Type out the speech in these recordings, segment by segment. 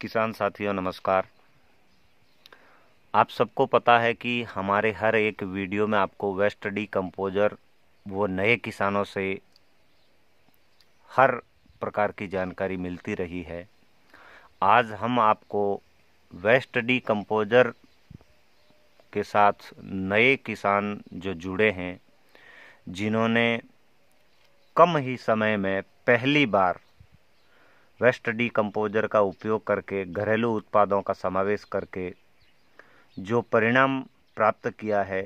किसान साथियों नमस्कार आप सबको पता है कि हमारे हर एक वीडियो में आपको वेस्ट डी कंपोजर वो नए किसानों से हर प्रकार की जानकारी मिलती रही है आज हम आपको वेस्ट डी कंपोजर के साथ नए किसान जो जुड़े हैं जिन्होंने कम ही समय में पहली बार वेस्ट डीकम्पोजर का उपयोग करके घरेलू उत्पादों का समावेश करके जो परिणाम प्राप्त किया है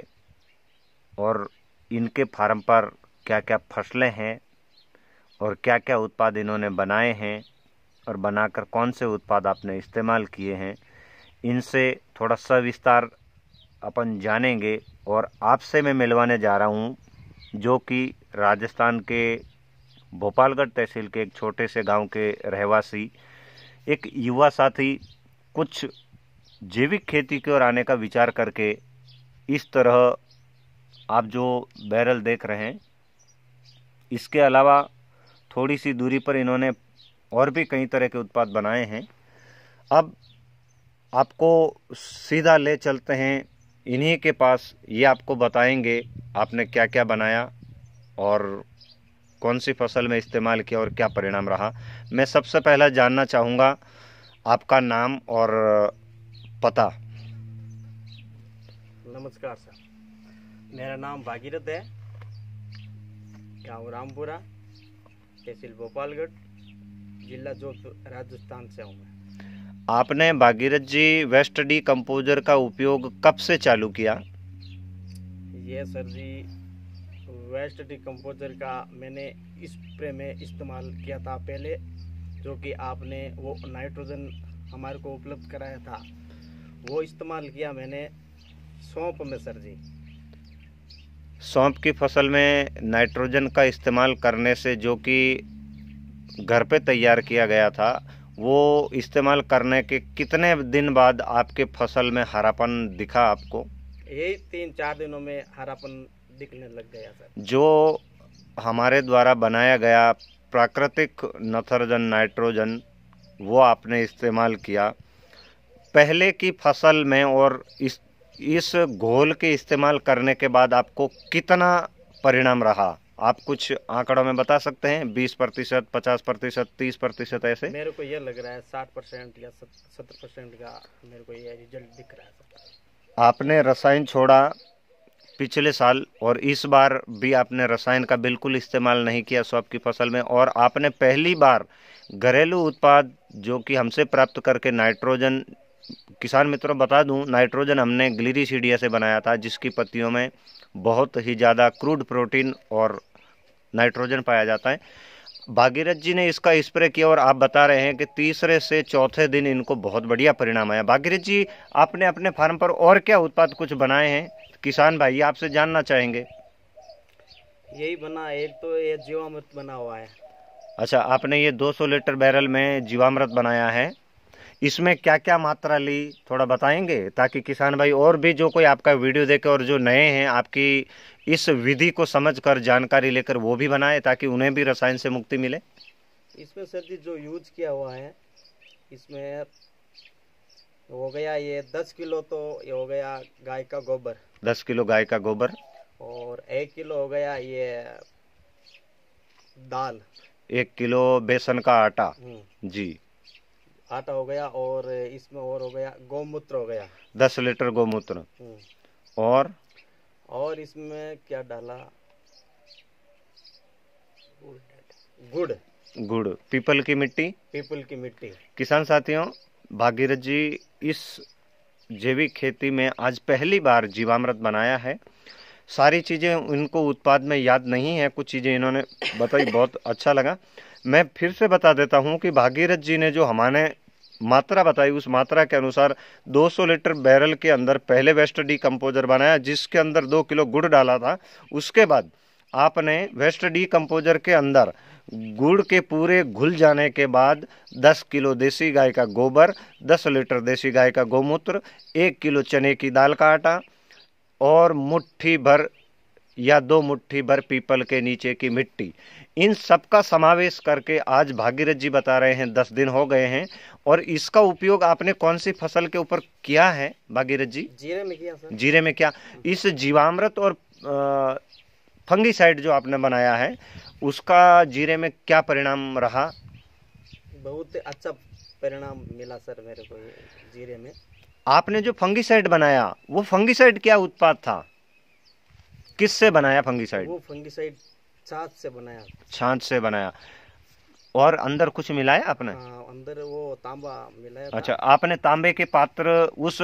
और इनके फार्म पर क्या क्या फसलें हैं और क्या क्या उत्पाद इन्होंने बनाए हैं और बनाकर कौन से उत्पाद आपने इस्तेमाल किए हैं इनसे थोड़ा सा विस्तार अपन जानेंगे और आपसे मैं मिलवाने जा रहा हूँ जो कि राजस्थान के भोपालगढ़ तहसील के एक छोटे से गांव के रहवासी एक युवा साथी कुछ जैविक खेती की ओर आने का विचार करके इस तरह आप जो बैरल देख रहे हैं इसके अलावा थोड़ी सी दूरी पर इन्होंने और भी कई तरह के उत्पाद बनाए हैं अब आपको सीधा ले चलते हैं इन्हीं के पास ये आपको बताएंगे आपने क्या क्या बनाया और कौन सी फसल में इस्तेमाल किया और क्या परिणाम रहा मैं सबसे पहला जानना चाहूँगा आपका नाम और पता नमस्कार सर मेरा नाम भागीरथ है गाँव रामपुरा तहसील भोपालगढ़ जिला जोधपुर राजस्थान से हूँ मैं आपने Bhagirath ji waste decomposer का उपयोग कब से चालू किया ये सर जी वेस्ट डिकम्पोजर का मैंने इस स्प्रे में इस्तेमाल किया था पहले जो कि आपने वो नाइट्रोजन हमारे को उपलब्ध कराया था वो इस्तेमाल किया मैंने सौंप में सर जी सौंप की फसल में नाइट्रोजन का इस्तेमाल करने से जो कि घर पे तैयार किया गया था वो इस्तेमाल करने के कितने दिन बाद आपके फसल में हरापन दिखा आपको यही तीन चार दिनों में हरापन दिखने लग गया सर जो हमारे द्वारा बनाया गया प्राकृतिक नथरजन नाइट्रोजन वो आपने इस्तेमाल किया पहले की फसल में और इस इस घोल के इस्तेमाल करने के बाद आपको कितना परिणाम रहा आप कुछ आंकड़ों में बता सकते हैं बीस प्रतिशत पचास प्रतिशत तीस प्रतिशत ऐसे मेरे को यह लग रहा है साठ परसेंट या सत्तर परसेंट का मेरे को यह रिजल्ट दिख रहा है आपने रसायन छोड़ा पिछले साल और इस बार भी आपने रसायन का बिल्कुल इस्तेमाल नहीं किया सौंप की फसल में और आपने पहली बार घरेलू उत्पाद जो कि हमसे प्राप्त करके नाइट्रोजन किसान मित्रों बता दूं नाइट्रोजन हमने सीडिया से बनाया था जिसकी पत्तियों में बहुत ही ज़्यादा क्रूड प्रोटीन और नाइट्रोजन पाया जाता है भागीरथ जी ने इसका स्प्रे किया और आप बता रहे हैं कि तीसरे से चौथे दिन इनको बहुत बढ़िया परिणाम आया भागीरथ जी आपने अपने फार्म पर और क्या उत्पाद कुछ बनाए हैं किसान भाई आपसे जानना चाहेंगे यही बना एक तो ये जीवामृत बना हुआ है अच्छा आपने ये 200 लीटर बैरल में जीवामृत बनाया है इसमें क्या क्या मात्रा ली थोड़ा बताएंगे ताकि किसान भाई और भी जो कोई आपका वीडियो देखे और जो नए हैं आपकी इस विधि को समझकर जानकारी लेकर वो भी बनाए ताकि उन्हें भी रसायन से मुक्ति मिले इसमें सर जी जो यूज किया हुआ है इसमें हो गया ये दस किलो तो ये हो गया गाय का गोबर दस किलो गाय का गोबर और एक किलो हो गया ये दाल एक किलो बेसन का आटा हम्म। जी आटा हो गया और इसमें और हो गया गोमूत्र हो गया दस लीटर गोमूत्र हम्म। और और इसमें क्या डाला गुड़ गुड़ पीपल की मिट्टी पीपल की मिट्टी किसान साथियों भागीरथ जी इस जैविक खेती में आज पहली बार जीवामृत बनाया है सारी चीज़ें उनको उत्पाद में याद नहीं है कुछ चीज़ें इन्होंने बताई बहुत अच्छा लगा मैं फिर से बता देता हूँ कि भागीरथ जी ने जो हमारे मात्रा बताई उस मात्रा के अनुसार 200 लीटर बैरल के अंदर पहले वेस्ट डी कंपोजर बनाया जिसके अंदर दो किलो गुड़ डाला था उसके बाद आपने वेस्ट डी कंपोजर के अंदर गुड़ के पूरे घुल जाने के बाद 10 किलो देसी गाय का गोबर 10 लीटर देसी गाय का गोमूत्र एक किलो चने की दाल का आटा और मुट्ठी भर या दो मुट्ठी भर पीपल के नीचे की मिट्टी इन सब का समावेश करके आज भागीरथ जी बता रहे हैं दस दिन हो गए हैं और इसका उपयोग आपने कौन सी फसल के ऊपर किया है भागीरथ जी जीरे में किया सर जीरे में क्या इस जीवामृत और फंगीसाइड जो आपने बनाया है उसका जीरे में क्या परिणाम रहा बहुत अच्छा परिणाम मिला सर मेरे को जीरे में आपने जो फंगीसाइड बनाया वो फंगीसाइड क्या उत्पाद था किस से बनाया फंगीसाइड वो फंगीसाइड छाछ से बनाया छाछ से बनाया और अंदर कुछ मिलाया आपने हाँ, अंदर वो तांबा मिलाया अच्छा आपने तांबे के पात्र उस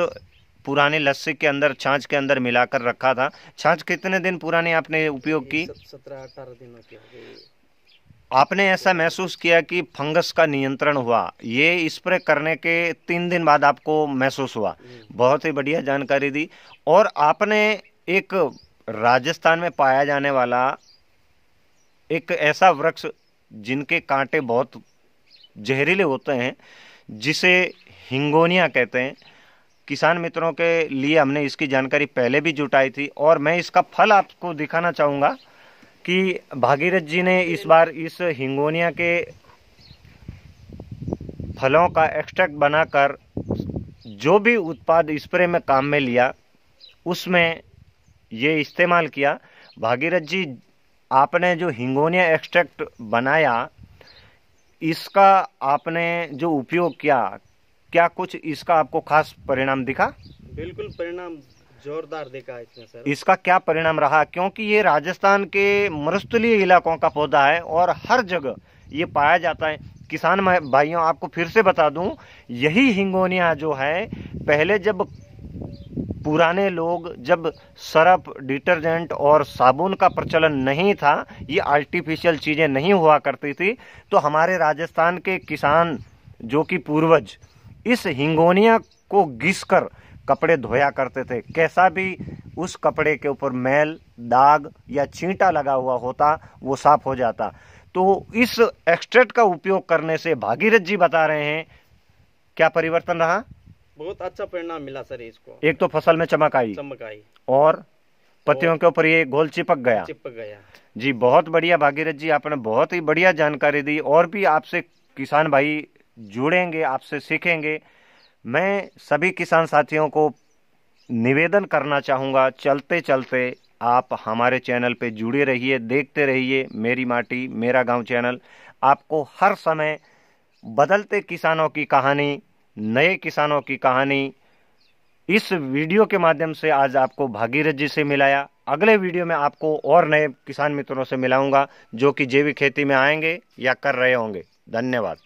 पुराने लस्सी के अंदर छाछ के अंदर मिलाकर रखा था छाछ कितने दिन पुराने आपने उपयोग की सत्रह अठारह दिनों की आपने ऐसा महसूस किया कि फंगस का नियंत्रण हुआ ये स्प्रे करने के तीन दिन बाद आपको महसूस हुआ हम्म। बहुत ही बढ़िया जानकारी दी और आपने एक राजस्थान में पाया जाने वाला एक ऐसा वृक्ष जिनके कांटे बहुत जहरीले होते हैं जिसे हिंगोनिया कहते हैं किसान मित्रों के लिए हमने इसकी जानकारी पहले भी जुटाई थी और मैं इसका फल आपको दिखाना चाहूँगा कि भागीरथ जी ने इस बार इस हिंगोनिया के फलों का एक्सट्रैक्ट बनाकर जो भी उत्पाद स्प्रे में काम में लिया उसमें ये इस्तेमाल किया भागीरथ जी आपने जो हिंगोनिया एक्सट्रैक्ट बनाया इसका आपने जो उपयोग किया क्या कुछ इसका आपको खास परिणाम दिखा बिल्कुल परिणाम जोरदार दिखा इसमें सर इसका क्या परिणाम रहा क्योंकि ये राजस्थान के मरुस्थलीय इलाकों का पौधा है और हर जगह ये पाया जाता है किसान भाइयों आपको फिर से बता दूं यही हिंगोनिया जो है पहले जब पुराने लोग जब सरप डिटर्जेंट और साबुन का प्रचलन नहीं था ये आर्टिफिशियल चीज़ें नहीं हुआ करती थी तो हमारे राजस्थान के किसान जो कि पूर्वज इस हिंगोनिया को घिस कर कपड़े धोया करते थे कैसा भी उस कपड़े के ऊपर मैल दाग या चींटा लगा हुआ होता वो साफ हो जाता तो इस एक्सट्रेट का उपयोग करने से भागीरथ जी बता रहे हैं क्या परिवर्तन रहा बहुत अच्छा परिणाम मिला सर इसको एक तो फसल में चमक आई चमक आई और पत्तियों के ऊपर ये गोल चिपक गया चिपक गया जी बहुत बढ़िया भागीरथ जी आपने बहुत ही बढ़िया जानकारी दी और भी आपसे किसान भाई जुड़ेंगे आपसे सीखेंगे मैं सभी किसान साथियों को निवेदन करना चाहूँगा चलते चलते आप हमारे चैनल पे जुड़े रहिए देखते रहिए मेरी माटी मेरा गांव चैनल आपको हर समय बदलते किसानों की कहानी नए किसानों की कहानी इस वीडियो के माध्यम से आज आपको भागीरथ जी से मिलाया अगले वीडियो में आपको और नए किसान मित्रों से मिलाऊंगा जो कि जैविक खेती में आएंगे या कर रहे होंगे धन्यवाद